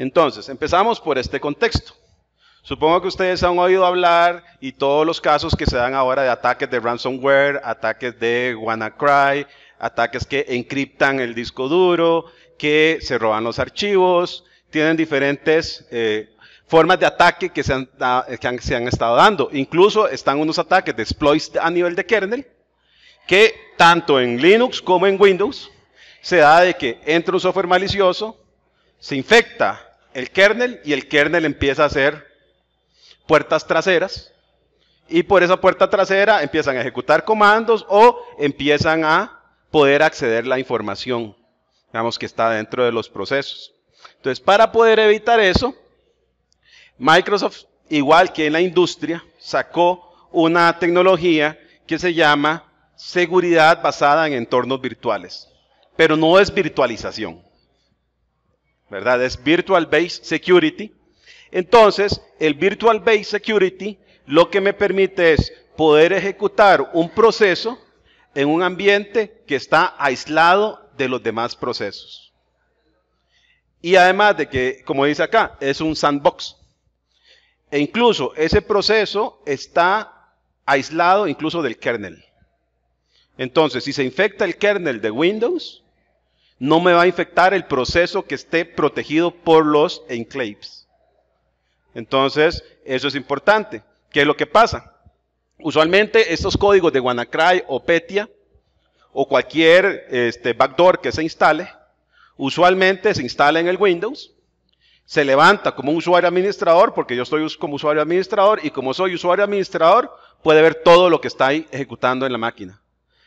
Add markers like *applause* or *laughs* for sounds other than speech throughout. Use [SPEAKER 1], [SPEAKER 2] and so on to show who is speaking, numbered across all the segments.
[SPEAKER 1] Entonces, empezamos por este contexto. Supongo que ustedes han oído hablar y todos los casos que se dan ahora de ataques de ransomware, ataques de WannaCry, ataques que encriptan el disco duro, que se roban los archivos, tienen diferentes eh, formas de ataque que, se han, se han estado dando. Incluso están unos ataques de exploits a nivel de kernel, que tanto en Linux como en Windows se da de que entra un software malicioso, se infecta el kernel y el kernel empieza a hacer puertas traseras y por esa puerta trasera empiezan a ejecutar comandos o empiezan a poder acceder la información, digamos que está dentro de los procesos. Entonces, para poder evitar eso, Microsoft, igual que en la industria, sacó una tecnología que se llama seguridad basada en entornos virtuales, pero no es virtualización. ¿verdad? Es Virtual Base Security. Entonces, el Virtual Base Security lo que me permite es poder ejecutar un proceso en un ambiente que está aislado de los demás procesos. Y además de que, como dice acá, es un sandbox. E incluso ese proceso está aislado incluso del kernel. Entonces, si se infecta el kernel de Windows, no me va a infectar el proceso que esté protegido por los enclaves. Entonces, eso es importante. ¿Qué es lo que pasa? Usualmente estos códigos de WannaCry o Petia o cualquier este, backdoor que se instale, usualmente se instala en el Windows, se levanta como usuario administrador, porque yo estoy como usuario administrador, y como soy usuario administrador, puede ver todo lo que está ejecutando en la máquina.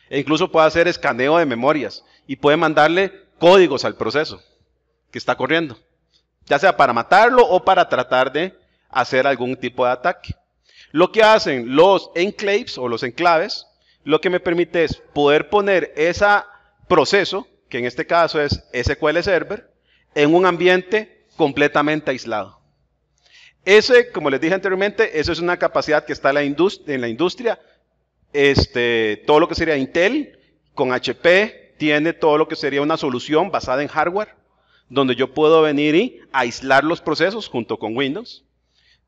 [SPEAKER 1] E incluso puede hacer escaneo de memorias y puede mandarle códigos al proceso que está corriendo, ya sea para matarlo o para tratar de hacer algún tipo de ataque. Lo que hacen los enclaves o los enclaves, lo que me permite es poder poner ese proceso, que en este caso es SQL Server, en un ambiente completamente aislado. Ese, como les dije anteriormente, eso es una capacidad que está en la, en la industria, este, todo lo que sería Intel, con HP, tiene todo lo que sería una solución basada en hardware, donde yo puedo venir y aislar los procesos junto con Windows.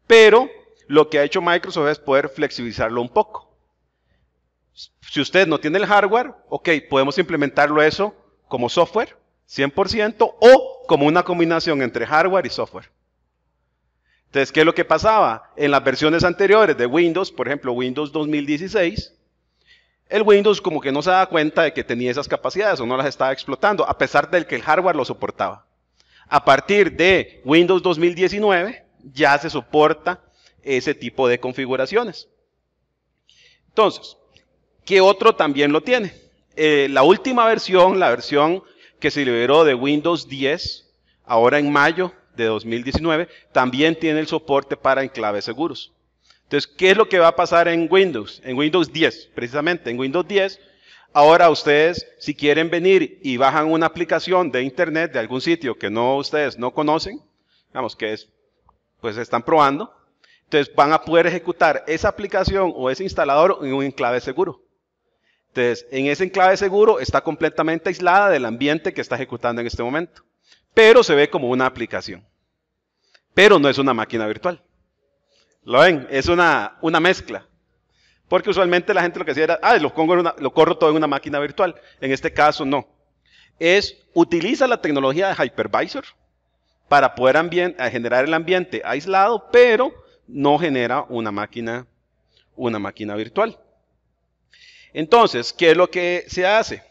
[SPEAKER 1] Pero lo que ha hecho Microsoft es poder flexibilizarlo un poco. Si usted no tiene el hardware, ok, podemos implementarlo eso como software, 100%, o como una combinación entre hardware y software. Entonces, ¿qué es lo que pasaba? En las versiones anteriores de Windows, por ejemplo, Windows 2016, el Windows como que no se da cuenta de que tenía esas capacidades o no las estaba explotando, a pesar de que el hardware lo soportaba. A partir de Windows 2019 ya se soporta ese tipo de configuraciones. Entonces, ¿qué otro también lo tiene? Eh, la última versión, la versión que se liberó de Windows 10, ahora en mayo de 2019, también tiene el soporte para enclaves seguros. Entonces, ¿qué es lo que va a pasar en Windows? En Windows 10, precisamente, en Windows 10. Ahora ustedes, si quieren venir y bajan una aplicación de internet de algún sitio que no ustedes no conocen, digamos que es, pues están probando, entonces van a poder ejecutar esa aplicación o ese instalador en un enclave seguro. Entonces, en ese enclave seguro está completamente aislada del ambiente que está ejecutando en este momento, pero se ve como una aplicación, pero no es una máquina virtual. ¿Lo ven? Es una, una mezcla. Porque usualmente la gente lo que hacía era, ah, lo, una, lo corro todo en una máquina virtual. En este caso, no. Es, utiliza la tecnología de Hypervisor para poder eh, generar el ambiente aislado, pero no genera una máquina, una máquina virtual. Entonces, ¿qué es lo que se hace?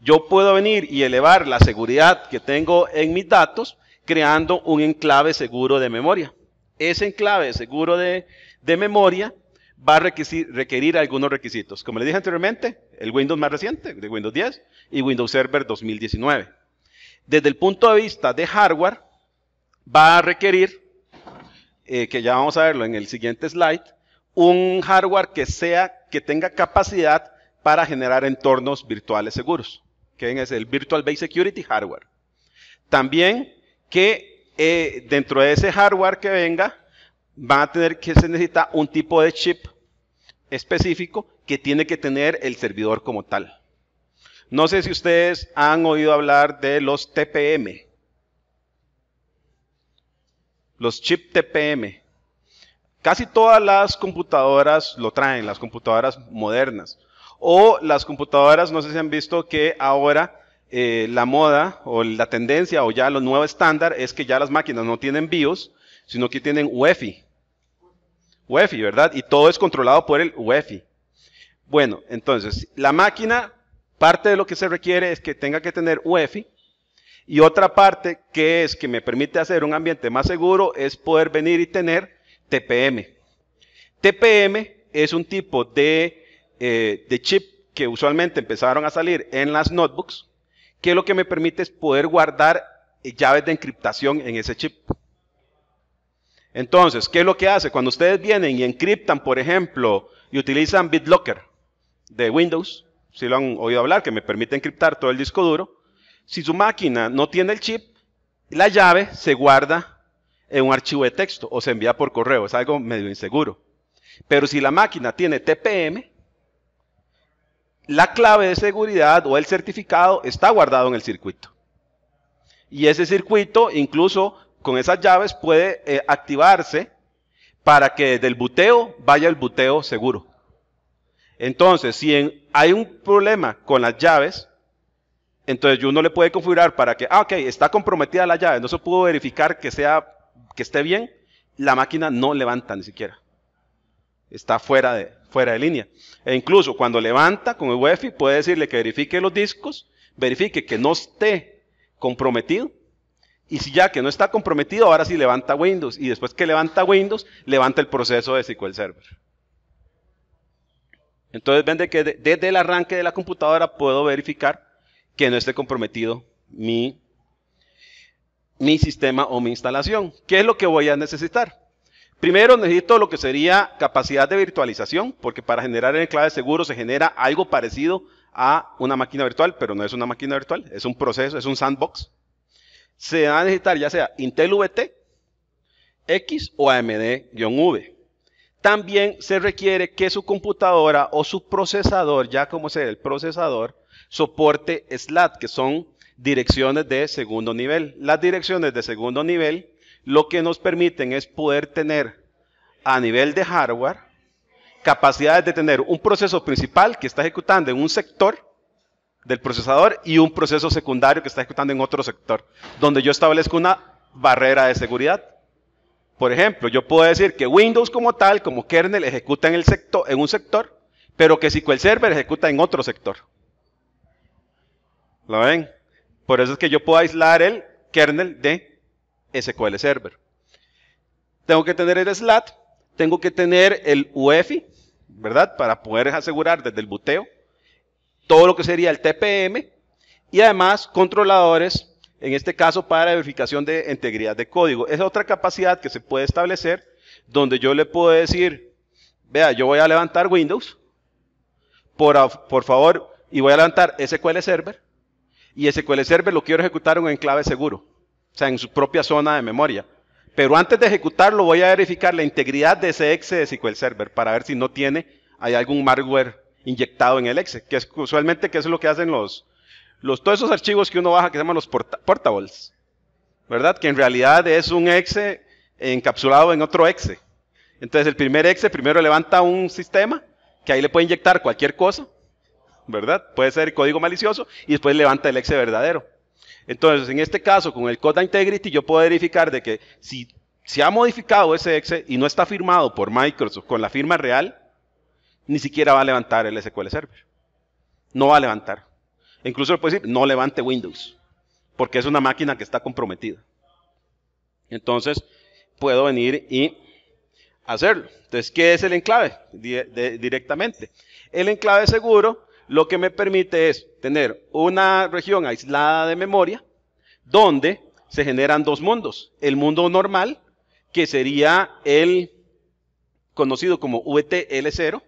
[SPEAKER 1] Yo puedo venir y elevar la seguridad que tengo en mis datos creando un enclave seguro de memoria. Ese enclave seguro de, memoria va a requerir algunos requisitos. Como les dije anteriormente, el Windows más reciente, de Windows 10 y Windows Server 2019. Desde el punto de vista de hardware, va a requerir, eh, que ya vamos a verlo en el siguiente slide, un hardware que sea, que tenga capacidad para generar entornos virtuales seguros, que es el Virtual Base Security Hardware. También que eh, dentro de ese hardware que venga, va a tener que se necesita un tipo de chip específico que tiene que tener el servidor como tal. No sé si ustedes han oído hablar de los TPM. Los chip TPM. Casi todas las computadoras lo traen, las computadoras modernas. O las computadoras, no sé si han visto que ahora eh, la moda o la tendencia o ya los nuevos estándar es que ya las máquinas no tienen BIOS, sino que tienen UEFI. UEFI, ¿verdad? Y todo es controlado por el UEFI. Bueno, entonces, la máquina, parte de lo que se requiere es que tenga que tener UEFI, y otra parte que es que me permite hacer un ambiente más seguro es poder venir y tener TPM. TPM es un tipo eh, de chip que usualmente empezaron a salir en las notebooks, es lo que me permite es poder guardar eh, llaves de encriptación en ese chip. Entonces, ¿qué es lo que hace? Cuando ustedes vienen y encriptan, por ejemplo, y utilizan BitLocker de Windows, si lo han oído hablar, que me permite encriptar todo el disco duro, si su máquina no tiene el chip, la llave se guarda en un archivo de texto o se envía por correo, es algo medio inseguro. Pero si la máquina tiene TPM, la clave de seguridad o el certificado está guardado en el circuito. Y ese circuito, incluso con esas llaves, puede eh, activarse para que desde el buteo vaya el buteo seguro. Entonces, si hay un problema con las llaves, entonces uno le puede configurar para que, ah, ok, está comprometida la llave, no se pudo verificar que, sea, que esté bien, la máquina no levanta ni siquiera está fuera de, fuera de línea. E incluso cuando levanta con el UEFI puede decirle que verifique los discos, verifique que no esté comprometido. Y si ya que no está comprometido, ahora sí levanta Windows. Y después que levanta Windows, levanta el proceso de SQL Server. Entonces vende que desde el arranque de la computadora puedo verificar que no esté comprometido mi, mi sistema o mi instalación. ¿Qué es lo que voy a necesitar? Primero necesito lo que sería capacidad de virtualización, porque para generar el enclave seguro se genera algo parecido a una máquina virtual, pero no es una máquina virtual, es un proceso, es un sandbox. Se va a necesitar ya sea Intel VT, X o AMD-V. También se requiere que su computadora o su procesador, ya como sea el procesador, soporte SLAT, que son direcciones de segundo nivel. Las direcciones de segundo nivel lo que nos permiten es poder tener a nivel de hardware capacidades de tener un proceso principal que está ejecutando en un sector del procesador y un proceso secundario que está ejecutando en otro sector, donde yo establezco una barrera de seguridad. Por ejemplo, yo puedo decir que Windows como tal, como kernel, ejecuta en, el sector, en un sector, pero que SQL Server ejecuta en otro sector. ¿Lo ven? Por eso es que yo puedo aislar el kernel de SQL Server. Tengo que tener el SLAT, tengo que tener el UEFI, ¿verdad? Para poder asegurar desde el buteo todo lo que sería el TPM y además controladores, en este caso para verificación de integridad de código. Es otra capacidad que se puede establecer donde yo le puedo decir, vea, yo voy a levantar Windows, por, por favor, y voy a levantar SQL Server, y SQL Server lo quiero ejecutar en un enclave seguro o sea, en su propia zona de memoria. Pero antes de ejecutarlo voy a verificar la integridad de ese exe de SQL Server para ver si no tiene, hay algún malware inyectado en el exe, que es usualmente que es lo que hacen los, los todos esos archivos que uno baja que se llaman los portables, ¿verdad? Que en realidad es un exe encapsulado en otro exe. Entonces el primer exe primero levanta un sistema que ahí le puede inyectar cualquier cosa, ¿verdad? Puede ser código malicioso y después levanta el exe verdadero. Entonces, en este caso, con el Coda Integrity, yo puedo verificar de que si se ha modificado ese exe y no está firmado por Microsoft con la firma real, ni siquiera va a levantar el SQL Server. No va a levantar. Incluso puedo decir, no levante Windows, porque es una máquina que está comprometida. Entonces, puedo venir y hacerlo. Entonces, ¿qué es el enclave? directamente. El enclave seguro lo que me permite es tener una región aislada de memoria donde se generan dos mundos. El mundo normal, que sería el conocido como VTL0,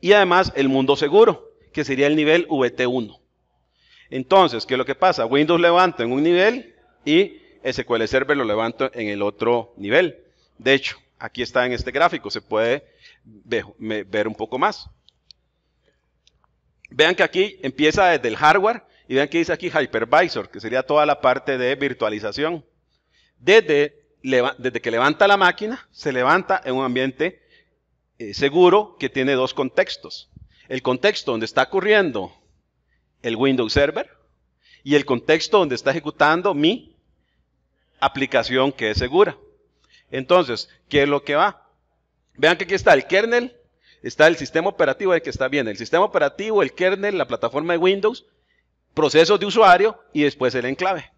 [SPEAKER 1] y además el mundo seguro, que sería el nivel VT1. Entonces, ¿qué es lo que pasa? Windows levanto en un nivel y SQL Server lo levanto en el otro nivel. De hecho, aquí está en este gráfico, se puede ver un poco más. Vean que aquí empieza desde el hardware y vean que dice aquí hypervisor, que sería toda la parte de virtualización. Desde, desde que levanta la máquina, se levanta en un ambiente eh, seguro que tiene dos contextos. El contexto donde está ocurriendo el Windows Server y el contexto donde está ejecutando mi aplicación que es segura. Entonces, ¿qué es lo que va? Vean que aquí está el kernel está el sistema operativo de que está bien, el sistema operativo, el kernel, la plataforma de Windows, procesos de usuario y después el enclave.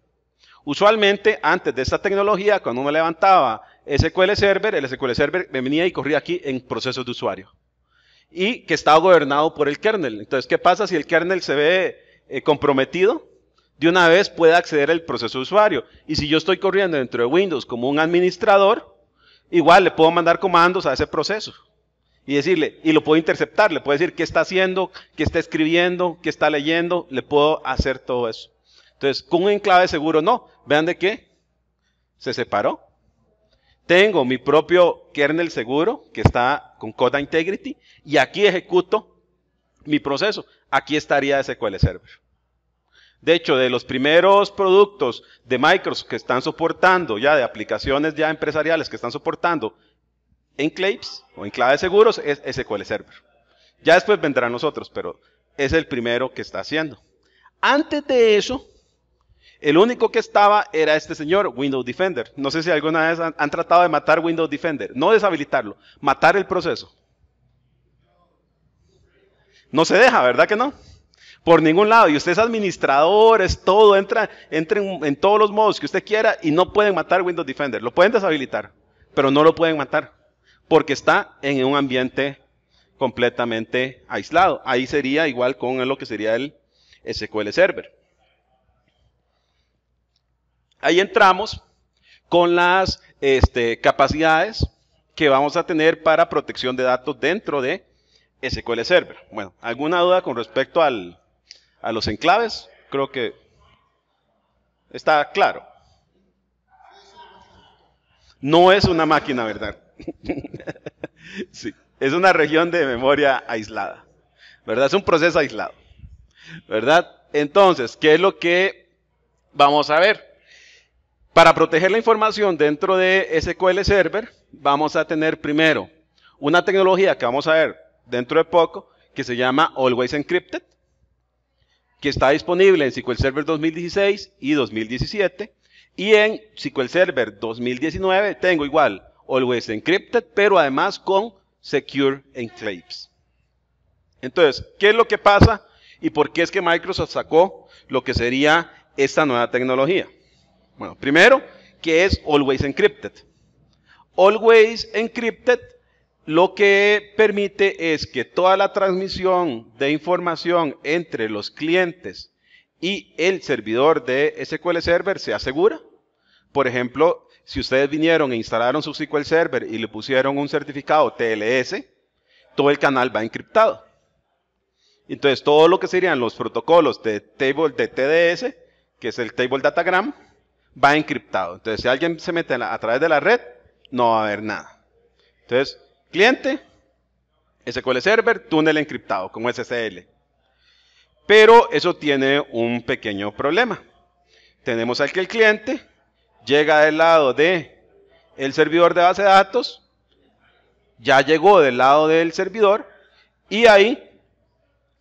[SPEAKER 1] Usualmente, antes de esta tecnología, cuando uno levantaba SQL Server, el SQL Server venía y corría aquí en procesos de usuario. Y que estaba gobernado por el kernel. Entonces, ¿qué pasa si el kernel se ve eh, comprometido? De una vez puede acceder al proceso de usuario. Y si yo estoy corriendo dentro de Windows como un administrador, igual le puedo mandar comandos a ese proceso y decirle, y lo puedo interceptar, le puedo decir qué está haciendo, qué está escribiendo, qué está leyendo, le puedo hacer todo eso. Entonces, con un enclave seguro no. Vean de qué. Se separó. Tengo mi propio kernel seguro que está con Coda Integrity y aquí ejecuto mi proceso. Aquí estaría SQL Server. De hecho, de los primeros productos de Microsoft que están soportando, ya de aplicaciones ya empresariales que están soportando enclaves o en de seguros es SQL Server. Ya después vendrán nosotros, pero es el primero que está haciendo. Antes de eso, el único que estaba era este señor, Windows Defender. No sé si alguna vez han, tratado de matar Windows Defender, no deshabilitarlo, matar el proceso. No se deja, ¿verdad que no? Por ningún lado. Y usted es administrador, todo, entra, entren en, todos los modos que usted quiera y no pueden matar Windows Defender. Lo pueden deshabilitar, pero no lo pueden matar porque está en un ambiente completamente aislado. Ahí sería igual con lo que sería el SQL Server. Ahí entramos con las este, capacidades que vamos a tener para protección de datos dentro de SQL Server. Bueno, ¿alguna duda con respecto al, a los enclaves? Creo que está claro. No es una máquina, ¿verdad? *laughs* sí, es una región de memoria aislada, ¿verdad? Es un proceso aislado, ¿verdad? Entonces, ¿qué es lo que vamos a ver? Para proteger la información dentro de SQL Server, vamos a tener primero una tecnología que vamos a ver dentro de poco, que se llama Always Encrypted, que está disponible en SQL Server 2016 y 2017. Y en SQL Server 2019 tengo igual always encrypted, pero además con secure enclaves. Entonces, ¿qué es lo que pasa y por qué es que Microsoft sacó lo que sería esta nueva tecnología? Bueno, primero, ¿qué es always encrypted. Always encrypted lo que permite es que toda la transmisión de información entre los clientes y el servidor de SQL Server sea segura. Por ejemplo, si ustedes vinieron e instalaron su SQL Server y le pusieron un certificado TLS, todo el canal va encriptado. Entonces, todo lo que serían los protocolos de table de TDS, que es el table datagram, va encriptado. Entonces, si alguien se mete a través de la red, no va a haber nada. Entonces, cliente, SQL Server, túnel encriptado como SSL. Pero eso tiene un pequeño problema. Tenemos aquí el cliente, llega del lado de el servidor de base de datos, ya llegó del lado del servidor y ahí,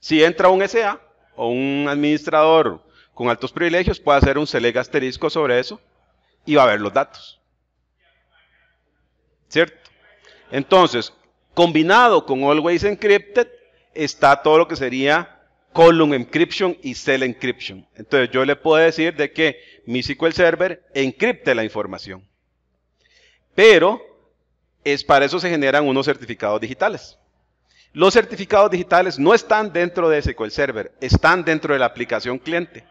[SPEAKER 1] si entra un SA o un administrador con altos privilegios, puede hacer un select asterisco sobre eso y va a ver los datos. ¿Cierto? Entonces, combinado con Always Encrypted, está todo lo que sería column encryption y cell encryption. Entonces yo le puedo decir de que mi SQL Server encripte la información. Pero es para eso se generan unos certificados digitales. Los certificados digitales no están dentro de SQL Server, están dentro de la aplicación cliente.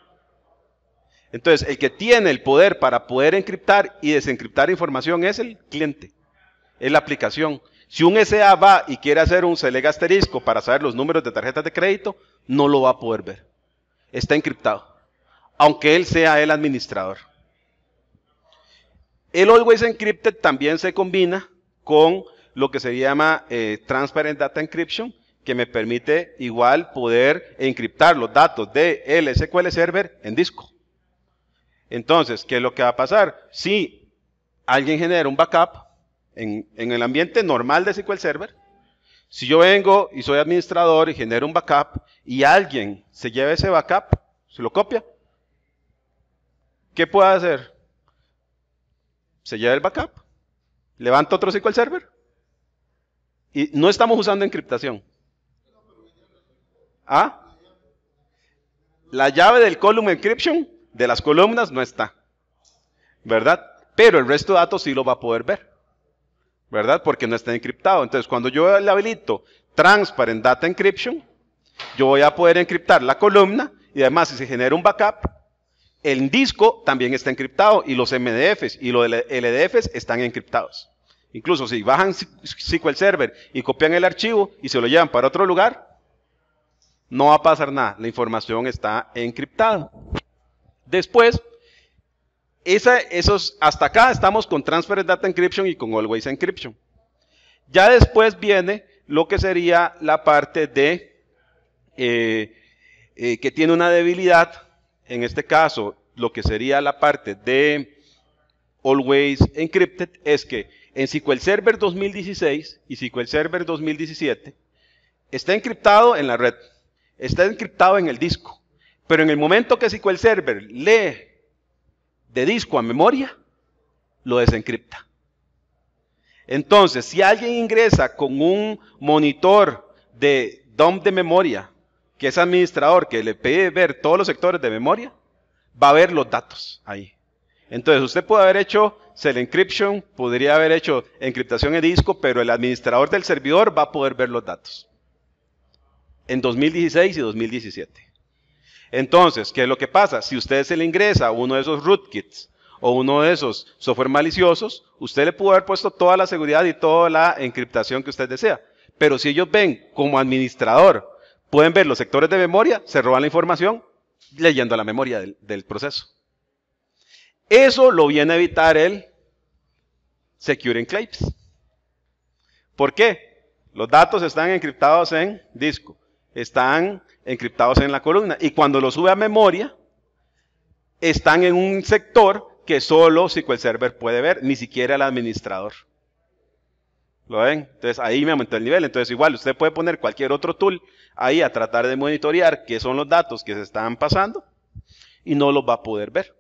[SPEAKER 1] Entonces, el que tiene el poder para poder encriptar y desencriptar información es el cliente, es la aplicación. Si un SA va y quiere hacer un select asterisco para saber los números de tarjetas de crédito, no lo va a poder ver. Está encriptado aunque él sea el administrador. El Always Encrypted también se combina con lo que se llama eh, Transparent Data Encryption, que me permite igual poder encriptar los datos de el SQL Server en disco. Entonces, ¿qué es lo que va a pasar? Si alguien genera un backup en, en el ambiente normal de SQL Server, si yo vengo y soy administrador y genero un backup y alguien se lleva ese backup, se lo copia, ¿Qué puedo hacer? Se lleva el backup, levanta otro ciclo server y no estamos usando encriptación. ¿Ah? La llave del column encryption de las columnas no está, ¿verdad? Pero el resto de datos sí lo va a poder ver, ¿verdad? Porque no está encriptado. Entonces, cuando yo le habilito Transparent Data Encryption, yo voy a poder encriptar la columna y además si se genera un backup, el disco también está encriptado y los MDFs y los LDFs están encriptados. Incluso si bajan SQL Server y copian el archivo y se lo llevan para otro lugar, no va a pasar nada. La información está encriptada. Después, esos, hasta acá estamos con Transfer Data Encryption y con Always Encryption. Ya después viene lo que sería la parte de eh, eh, que tiene una debilidad en este caso, lo que sería la parte de Always Encrypted es que en SQL Server 2016 y SQL Server 2017 está encriptado en la red, está encriptado en el disco, pero en el momento que SQL Server lee de disco a memoria, lo desencripta. Entonces, si alguien ingresa con un monitor de DOM de memoria que es administrador, que le pide ver todos los sectores de memoria, va a ver los datos ahí. Entonces, usted puede haber hecho Cell Encryption, podría haber hecho encriptación en disco, pero el administrador del servidor va a poder ver los datos. En 2016 y 2017. Entonces, ¿qué es lo que pasa? Si usted se le ingresa uno de esos rootkits o uno de esos software maliciosos, usted le pudo haber puesto toda la seguridad y toda la encriptación que usted desea. Pero si ellos ven como administrador pueden ver los sectores de memoria, se roban la información leyendo la memoria del, proceso. Eso lo viene a evitar el Secure Enclaves. ¿Por qué? Los datos están encriptados en disco, están encriptados en la columna y cuando lo sube a memoria, están en un sector que solo SQL Server puede ver, ni siquiera el administrador. ¿Lo ven? Entonces ahí me aumentó el nivel. Entonces igual usted puede poner cualquier otro tool ahí a tratar de monitorear qué son los datos que se están pasando y no los va a poder ver.